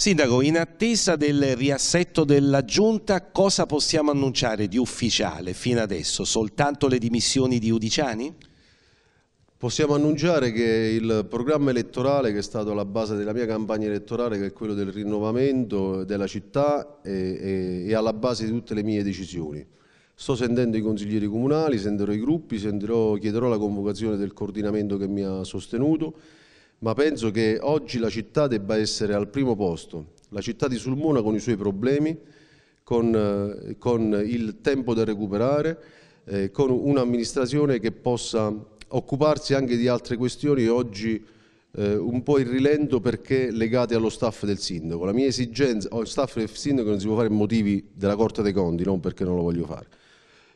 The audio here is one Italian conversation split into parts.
Sindaco, in attesa del riassetto della Giunta, cosa possiamo annunciare di ufficiale fino adesso? Soltanto le dimissioni di Udiciani? Possiamo annunciare che il programma elettorale che è stato la base della mia campagna elettorale, che è quello del rinnovamento della città, è, è, è alla base di tutte le mie decisioni. Sto sentendo i consiglieri comunali, sentirò i gruppi, sentirò, chiederò la convocazione del coordinamento che mi ha sostenuto ma penso che oggi la città debba essere al primo posto, la città di Sulmona con i suoi problemi, con, eh, con il tempo da recuperare, eh, con un'amministrazione che possa occuparsi anche di altre questioni oggi eh, un po' in rilento perché legate allo staff del sindaco. La mia esigenza, oh, il staff del sindaco non si può fare motivi della Corte dei Conti, non perché non lo voglio fare.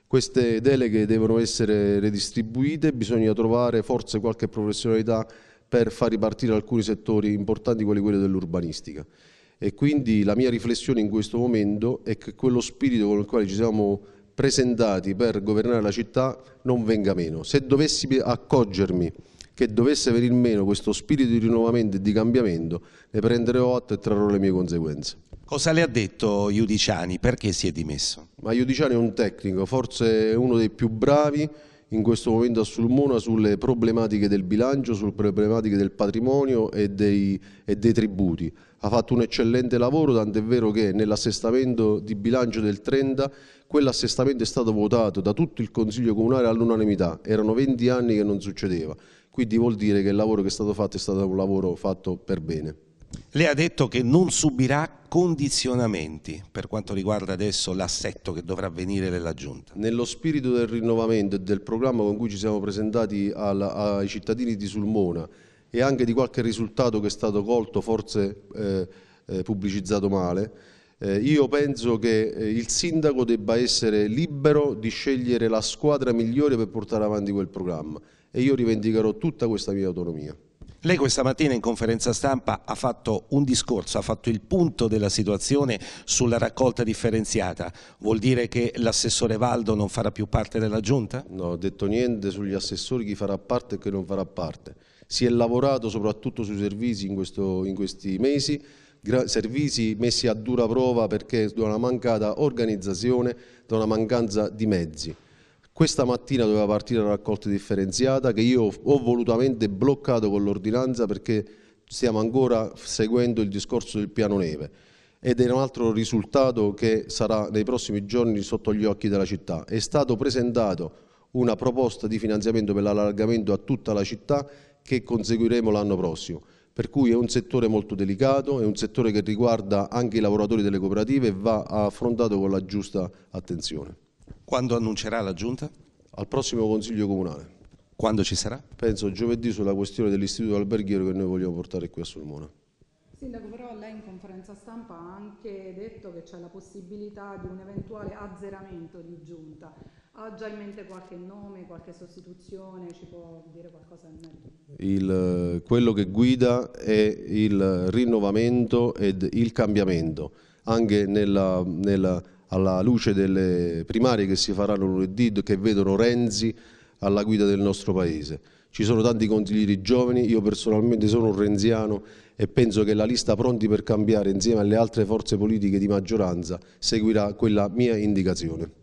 Queste deleghe devono essere redistribuite, bisogna trovare forse qualche professionalità per far ripartire alcuni settori importanti, quali quelli dell'urbanistica. E quindi la mia riflessione in questo momento è che quello spirito con il quale ci siamo presentati per governare la città non venga meno. Se dovessi accoggermi che dovesse venir meno questo spirito di rinnovamento e di cambiamento, ne prenderò atto e trarrò le mie conseguenze. Cosa le ha detto Iudiciani? Perché si è dimesso? Ma Iudiciani è un tecnico, forse uno dei più bravi, in questo momento a Sulmona sulle problematiche del bilancio, sulle problematiche del patrimonio e dei, e dei tributi. Ha fatto un eccellente lavoro, tant'è vero che nell'assestamento di bilancio del 30 quell'assestamento è stato votato da tutto il Consiglio Comunale all'unanimità, erano 20 anni che non succedeva, quindi vuol dire che il lavoro che è stato fatto è stato un lavoro fatto per bene. Lei ha detto che non subirà condizionamenti per quanto riguarda adesso l'assetto che dovrà avvenire nella Giunta. Nello spirito del rinnovamento e del programma con cui ci siamo presentati al, ai cittadini di Sulmona e anche di qualche risultato che è stato colto, forse eh, eh, pubblicizzato male, eh, io penso che eh, il sindaco debba essere libero di scegliere la squadra migliore per portare avanti quel programma e io rivendicherò tutta questa mia autonomia. Lei questa mattina in conferenza stampa ha fatto un discorso, ha fatto il punto della situazione sulla raccolta differenziata. Vuol dire che l'assessore Valdo non farà più parte della giunta? No, ho detto niente sugli assessori chi farà parte e chi non farà parte. Si è lavorato soprattutto sui servizi in, questo, in questi mesi, servizi messi a dura prova perché da una mancata organizzazione, da una mancanza di mezzi. Questa mattina doveva partire la raccolta differenziata che io ho volutamente bloccato con l'ordinanza perché stiamo ancora seguendo il discorso del piano neve ed è un altro risultato che sarà nei prossimi giorni sotto gli occhi della città. È stato presentato una proposta di finanziamento per l'allargamento a tutta la città che conseguiremo l'anno prossimo. Per cui è un settore molto delicato, è un settore che riguarda anche i lavoratori delle cooperative e va affrontato con la giusta attenzione. Quando annuncerà la Giunta? Al prossimo Consiglio Comunale. Quando ci sarà? Penso giovedì sulla questione dell'istituto alberghiero che noi vogliamo portare qui a Sulmona. Sindaco, però lei in conferenza stampa ha anche detto che c'è la possibilità di un eventuale azzeramento di giunta. Ha già in mente qualche nome, qualche sostituzione? Ci può dire qualcosa in merito? quello che guida è il rinnovamento ed il cambiamento, anche nella, nella alla luce delle primarie che si faranno lunedì, che vedono Renzi alla guida del nostro Paese. Ci sono tanti consiglieri giovani, io personalmente sono un renziano e penso che la lista Pronti per Cambiare insieme alle altre forze politiche di maggioranza seguirà quella mia indicazione.